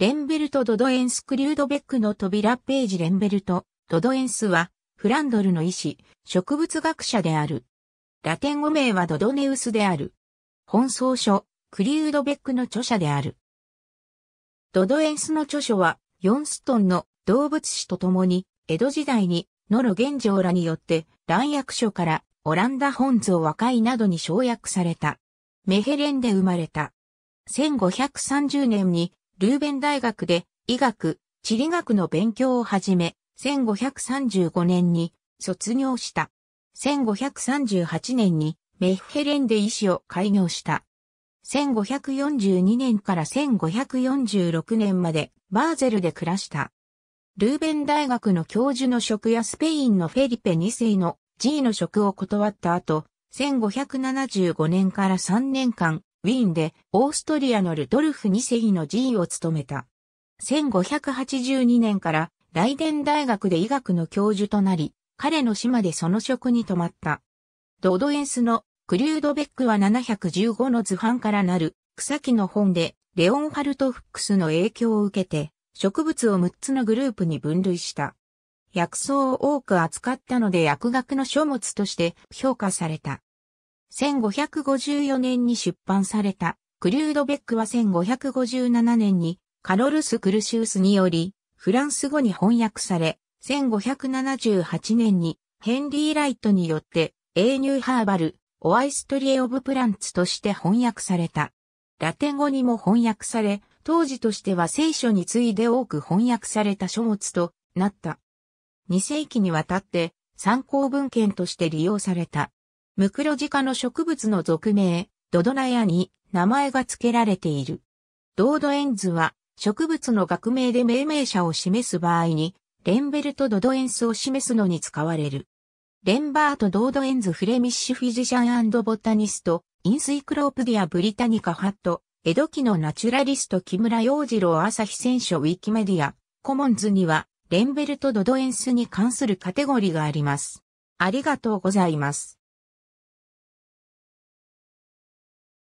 レンベルト・ドドエンス・クリュードベックの扉ページレンベルト・ドドエンスは、フランドルの医師、植物学者である。ラテン語名はドドネウスである。本草書、クリュードベックの著者である。ドドエンスの著書は、ヨンストンの動物史と共に、江戸時代に、ノロ玄城らによって、乱訳書からオランダ本草和解などに省略された。メヘレンで生まれた。1530年にルーベン大学で医学、地理学の勉強を始め、1535年に卒業した。1538年にメッヘレンで医師を開業した。1542年から1546年までバーゼルで暮らした。ルーベン大学の教授の職やスペインのフェリペ2世の G の職を断った後、1575年から3年間、ウィーンでオーストリアのルドルフ2世の寺位を務めた。1582年からライデン大学で医学の教授となり、彼の島でその職に泊まった。ドドエンスのクリュードベックは715の図版からなる草木の本でレオンハルト・フックスの影響を受けて植物を6つのグループに分類した。薬草を多く扱ったので薬学の書物として評価された。1554年に出版された、クリュードベックは1557年にカロルス・クルシウスにより、フランス語に翻訳され、1578年にヘンリー・ライトによって、エーニュー・ハーバル、オアイストリエ・オブ・プランツとして翻訳された。ラテン語にも翻訳され、当時としては聖書に次いで多く翻訳された書物となった。2世紀にわたって参考文献として利用された。ムクロジカの植物の俗名、ドドナヤに名前が付けられている。ドードエンズは植物の学名で命名者を示す場合に、レンベルとドドエンスを示すのに使われる。レンバート・ドードエンズ・フレミッシュ・フィジシャンボタニスト、インスイクロープディア・ブリタニカ・ハット、江戸期のナチュラリスト木村洋次郎朝日選手ウィキメディア、コモンズには、レンベルとドドエンスに関するカテゴリーがあります。ありがとうございます。